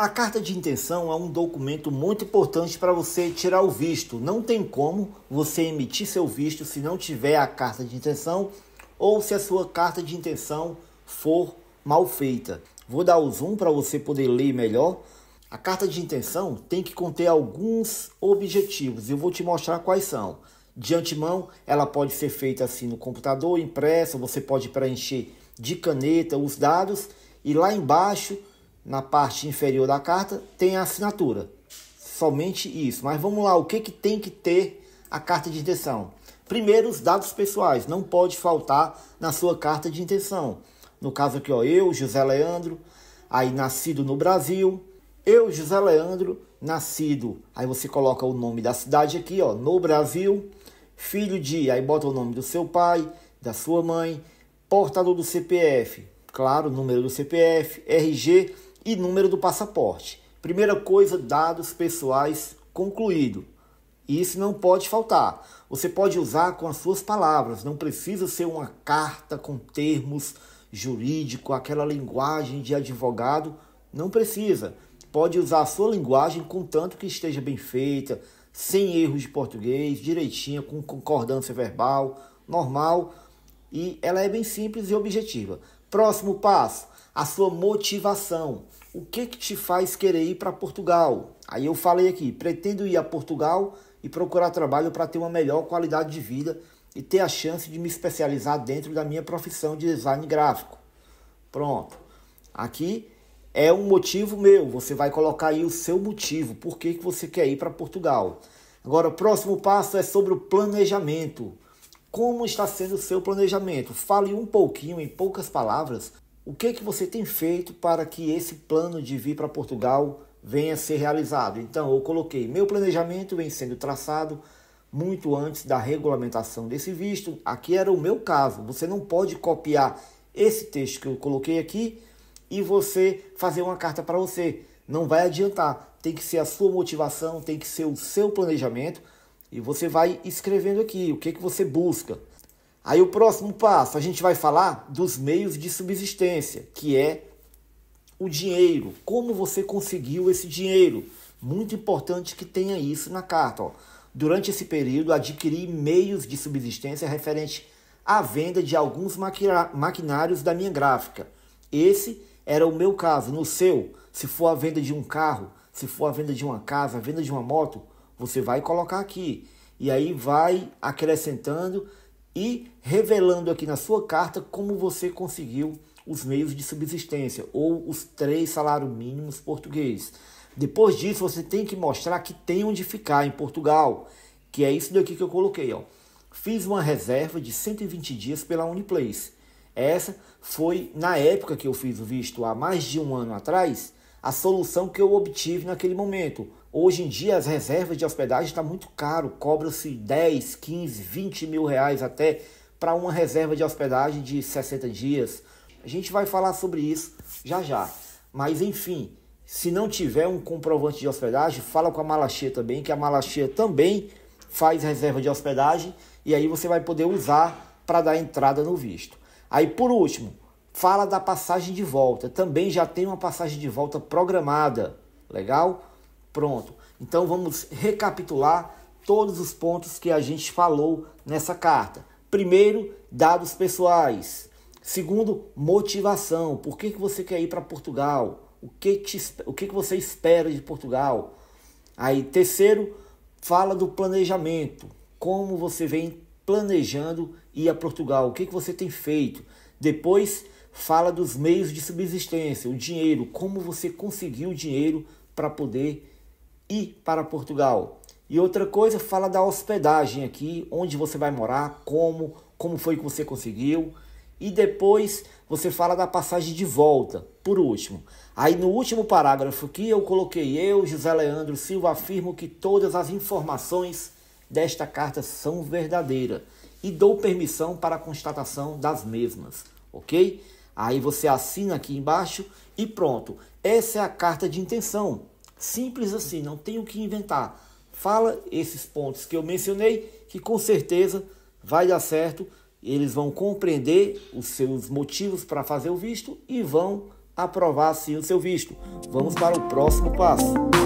A carta de intenção é um documento muito importante para você tirar o visto. Não tem como você emitir seu visto se não tiver a carta de intenção ou se a sua carta de intenção for mal feita. Vou dar o zoom para você poder ler melhor. A carta de intenção tem que conter alguns objetivos e eu vou te mostrar quais são. De antemão, ela pode ser feita assim no computador, impressa, você pode preencher de caneta os dados e lá embaixo na parte inferior da carta, tem a assinatura. Somente isso. Mas vamos lá, o que, que tem que ter a carta de intenção? Primeiro, os dados pessoais. Não pode faltar na sua carta de intenção. No caso aqui, ó, eu, José Leandro, aí nascido no Brasil. Eu, José Leandro, nascido. Aí você coloca o nome da cidade aqui, ó, no Brasil. Filho de, aí bota o nome do seu pai, da sua mãe. Portador do CPF, claro, número do CPF. RG, e número do passaporte. Primeira coisa, dados pessoais concluído. isso não pode faltar. Você pode usar com as suas palavras, não precisa ser uma carta com termos jurídicos, aquela linguagem de advogado, não precisa. Pode usar a sua linguagem contanto que esteja bem feita, sem erros de português, direitinha, com concordância verbal, normal, e ela é bem simples e objetiva. Próximo passo: a sua motivação. O que que te faz querer ir para Portugal? Aí eu falei aqui, pretendo ir a Portugal e procurar trabalho para ter uma melhor qualidade de vida e ter a chance de me especializar dentro da minha profissão de design gráfico. Pronto. Aqui é um motivo meu. Você vai colocar aí o seu motivo, por que, que você quer ir para Portugal. Agora, o próximo passo é sobre o planejamento. Como está sendo o seu planejamento? Fale um pouquinho, em poucas palavras, o que, é que você tem feito para que esse plano de vir para Portugal venha a ser realizado? Então, eu coloquei meu planejamento vem sendo traçado muito antes da regulamentação desse visto. Aqui era o meu caso. Você não pode copiar esse texto que eu coloquei aqui e você fazer uma carta para você. Não vai adiantar. Tem que ser a sua motivação, tem que ser o seu planejamento e você vai escrevendo aqui o que, é que você busca. Aí o próximo passo, a gente vai falar dos meios de subsistência, que é o dinheiro. Como você conseguiu esse dinheiro? Muito importante que tenha isso na carta. Ó. Durante esse período, adquiri meios de subsistência referente à venda de alguns maquinários da minha gráfica. Esse era o meu caso. No seu, se for a venda de um carro, se for a venda de uma casa, a venda de uma moto, você vai colocar aqui. E aí vai acrescentando e revelando aqui na sua carta como você conseguiu os meios de subsistência ou os três salários mínimos portugueses. Depois disso, você tem que mostrar que tem onde ficar em Portugal, que é isso daqui que eu coloquei. Ó. Fiz uma reserva de 120 dias pela Uniplace. Essa foi na época que eu fiz o visto, há mais de um ano atrás a solução que eu obtive naquele momento. Hoje em dia, as reservas de hospedagem estão tá muito caro, cobra-se 10, 15, 20 mil reais até para uma reserva de hospedagem de 60 dias. A gente vai falar sobre isso já já. Mas enfim, se não tiver um comprovante de hospedagem, fala com a Malachia também, que a Malachia também faz reserva de hospedagem e aí você vai poder usar para dar entrada no visto. Aí por último, fala da passagem de volta. Também já tem uma passagem de volta programada. Legal? Pronto. Então vamos recapitular todos os pontos que a gente falou nessa carta. Primeiro, dados pessoais. Segundo, motivação. Por que, que você quer ir para Portugal? O, que, te, o que, que você espera de Portugal? Aí, terceiro, fala do planejamento. Como você vem planejando ir a Portugal? O que, que você tem feito? Depois, fala dos meios de subsistência, o dinheiro, como você conseguiu o dinheiro para poder ir para Portugal. E outra coisa, fala da hospedagem aqui, onde você vai morar, como, como foi que você conseguiu. E depois você fala da passagem de volta, por último. Aí no último parágrafo que eu coloquei, eu, José Leandro Silva, afirmo que todas as informações desta carta são verdadeiras e dou permissão para a constatação das mesmas, ok? Aí você assina aqui embaixo e pronto. Essa é a carta de intenção. Simples assim, não tenho o que inventar. Fala esses pontos que eu mencionei, que com certeza vai dar certo. Eles vão compreender os seus motivos para fazer o visto e vão aprovar sim o seu visto. Vamos para o próximo passo.